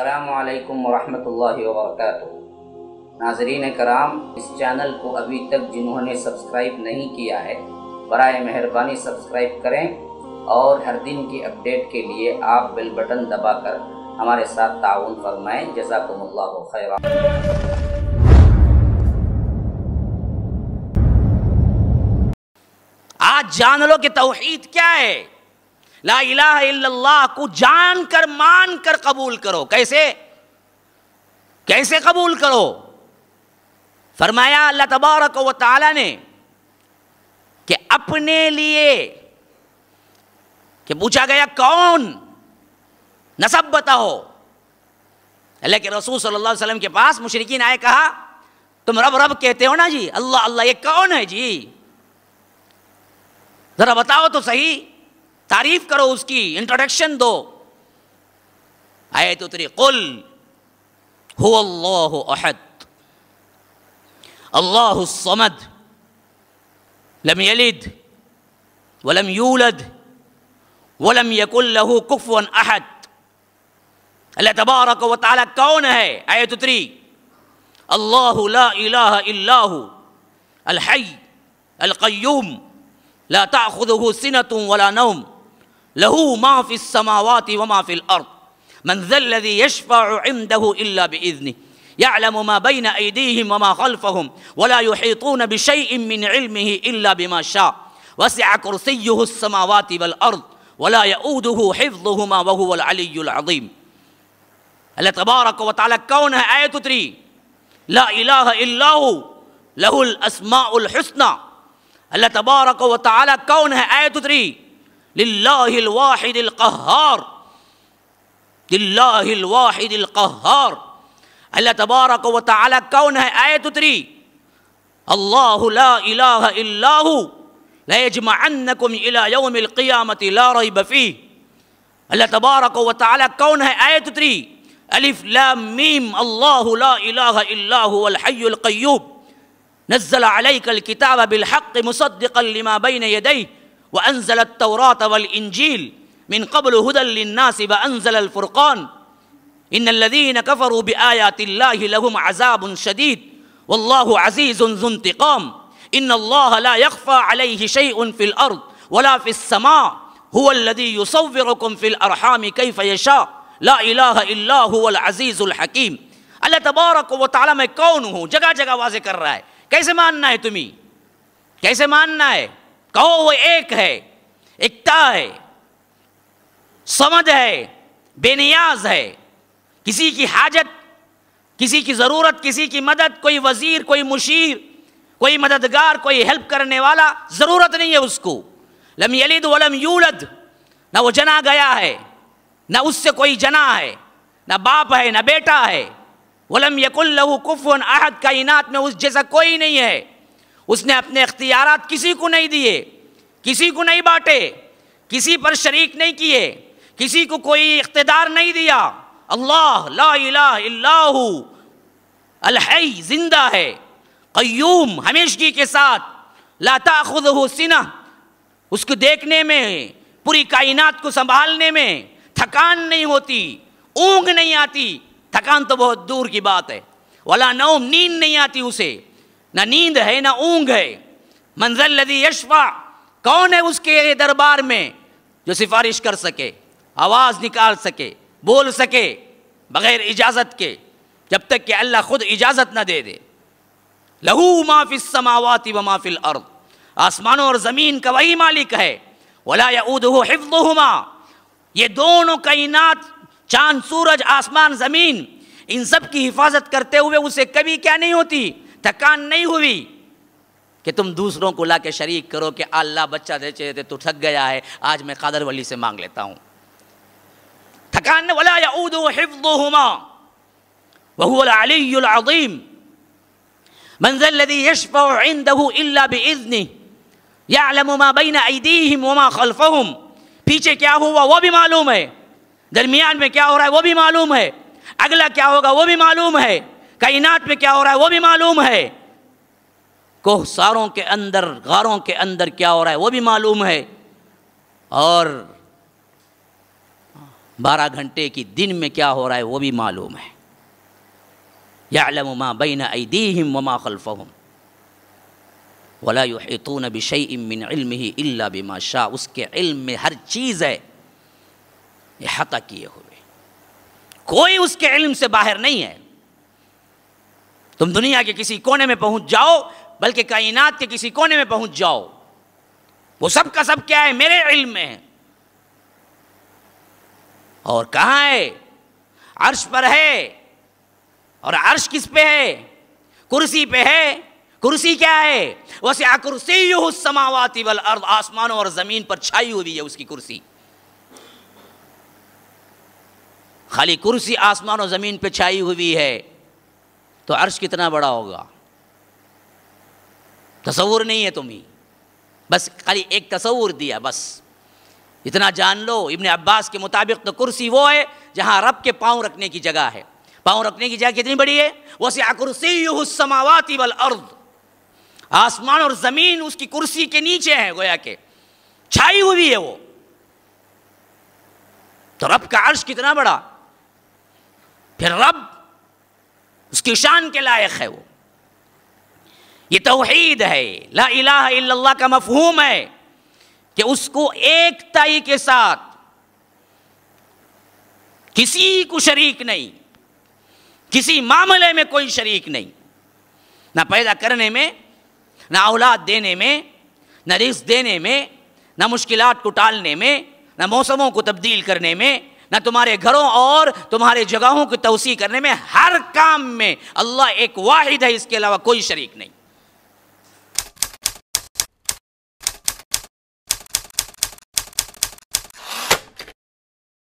अल्लाम वरहमल वर्क नाजरीन कराम इस चैनल को अभी तक जिन्होंने सब्सक्राइब नहीं किया है बर मेहरबानी सब्सक्राइब करें और हर दिन की अपडेट के लिए आप बेल बटन दबाकर हमारे साथ ताउन फरमाएँ जजाकम्ला खैर आज जान लो कि तोहहीद क्या है ला इलाह को जान कर मान कर कबूल करो कैसे कैसे कबूल करो फरमाया अल्लाह तबारक व ताला ने कि अपने लिए कि पूछा गया कौन नसब बताओ अल्लाह के रसूल सल्लल्लाहु अलैहि वसल्लम के पास मुशरकिन आए कहा तुम रब रब कहते हो ना जी अल्लाह अल्लाह ये कौन है जी ज़रा बताओ तो सही تعریف کرو اس کی انٹرڈکشن دو آیت اتری قل هو اللہ احد اللہ الصمد لم يلد ولم يولد ولم يكن له كفوا احد اللہ تبارک و تعالی کون ہے آیت اتری اللہ لا الہ الا ہوا الحي القيوم لا تأخذه سنة ولا نوم له ما في السماوات وما في الأرض من ذا الذي يشفع عنده إلا بإذنه يعلم ما بين أيديهم وما خلفهم ولا يحيطون بشيء من علمه إلا بما شاء وسع كرسيه السماوات والأرض ولا يؤوده حفظهما وهو العلي العظيم الله تبارك وتعالى كونها آية تري لا إله الا هو له الاسماء الحسنى الله تبارك وتعالى كونها آية تري لله الواحد القهار لله الواحد القهار اللہ تبارک و تعالی کون ہے آیت آية اتری اللہ لا الہ الا هو لا الى يَوْمِ الْقِيَامَةِ لا رَيْبَ فِيهِ اللہ تبارک و تعالی کون ہے آیت آية اتری الف لام میم اللہ لا الہ الا هو الحی القیوب نزل عليك الكتاب بالحق مصدقا لما بين يديه وأنزل التوراة والإنجيل من قبل هدى للناس بانزل الفرقان إن الذين كفروا بآيات الله لهم عذاب شديد والله عزيز ذو انتقام إن الله لا يخفى عليه شيء في الأرض ولا في السماء هو الذي يصوركم في الأرحام كيف يشاء لا إله إلا هو العزيز الحكيم अल्लाह तबारक व ताला मैं कौन हूँ जगह जगह वाजे कर रहा है कैसे मानना है तुम्हें कैसे मानना है कहो वो एक है एकता है समझ है बेनियाज है किसी की हाजत किसी की ज़रूरत किसी की मदद कोई वज़ीर कोई मुशीर कोई मददगार कोई हेल्प करने वाला ज़रूरत नहीं है उसको लम यलिद वलम यूलद ना वो जना गया है ना उससे कोई जना है ना बाप है ना बेटा है वलम यकुल्लहू कुफवन अहद कायनात में उस जैसा कोई नहीं है उसने अपने अख्तियार किसी को नहीं दिए किसी को नहीं बांटे किसी पर शरीक नहीं किए किसी को कोई इकतदार नहीं दिया अल्लाह लाहू अलहई जिंदा है क्यूम हमेशगी के साथ लाता खुद हुसिना उसको देखने में पूरी कायनात को संभालने में थकान नहीं होती ऊँग नहीं आती थकान तो बहुत दूर की बात है वाला नौम नींद नहीं आती उसे ना नींद है ना ऊंग है मंजल लदी यशवा कौन है उसके दरबार में जो सिफारिश कर सके आवाज़ निकाल सके बोल सके बग़ैर इजाज़त के जब तक कि अल्लाह खुद इजाज़त ना दे दे लहू माफिस समावाती व माफिल अर्द आसमानों और ज़मीन का वही मालिक है वला यऊद हिफ्दुमा ये दोनों कायनात चांद सूरज आसमान ज़मीन इन सब की हिफाजत करते हुए उसे कभी क्या नहीं होती थकान नहीं हुई कि तुम दूसरों को ला के शरीक करो कि अल्लाह बच्चा दे चाहिए तो थक गया है आज मैं कादर वली से मांग लेता हूँ थकान वाला याऊद हिफ्दुमा वहलीम मंजिल लदी यशफ़ा बज़नी यालमा बैन खलफ़हम पीछे क्या हुआ वो भी मालूम है दरमियान में क्या हो रहा है वो भी मालूम है अगला क्या होगा वो भी मालूम है कायनात में क्या हो रहा है वो भी मालूम है कोहसारों के अंदर गारों के अंदर क्या हो रहा है वो भी मालूम है और बारह घंटे की दिन में क्या हो रहा है वो भी मालूम है यालम माँ बैन ऐदीम वमा खलफ़म वला युतून बिशई इल्म ही इल्ला बिमा शाह उसके इल्म में हर चीज़ है यह हता किए हुए कोई उसके इल्म से बाहर नहीं है तुम दुनिया के किसी कोने में पहुंच जाओ बल्कि कायनात के किसी कोने में पहुंच जाओ वो सब का सब क्या है मेरे इल्म में है और कहां है अर्श पर है और अर्श किस पे है कुर्सी पे है कुर्सी क्या है वैसे कुर्सी समावाती वल अर्द आसमानों और जमीन पर छाई हुई है उसकी कुर्सी खाली कुर्सी आसमान और जमीन पर छाई हुई है तो अर्श कितना बड़ा होगा तस्वूर नहीं है तुम्हें बस खाली एक तस्वूर दिया बस इतना जान लो इबन अब्बास के मुताबिक तो कुर्सी वो है जहाँ रब के पाँव रखने की जगह है पाँव रखने की जगह कितनी बड़ी है वैसे आकुर्सी समावाती वल अर्द आसमान और ज़मीन उसकी कुर्सी के नीचे है गोया के छाई हुई है वो तो रब का अर्श कितना बड़ा फिर रब उसकी शान के लायक है वो ये तोहीद है ला का मफहूम है कि उसको एकताई के साथ किसी को शरीक नहीं किसी मामले में कोई शरीक नहीं ना पैदा करने में ना औलाद देने में ना रिस्क देने में ना मुश्किलात को टालने में ना मौसमों को तब्दील करने में ना तुम्हारे घरों और तुम्हारे जगहों की तोसी करने में हर काम में अल्लाह एक वाहिद है इसके अलावा कोई शरीक नहीं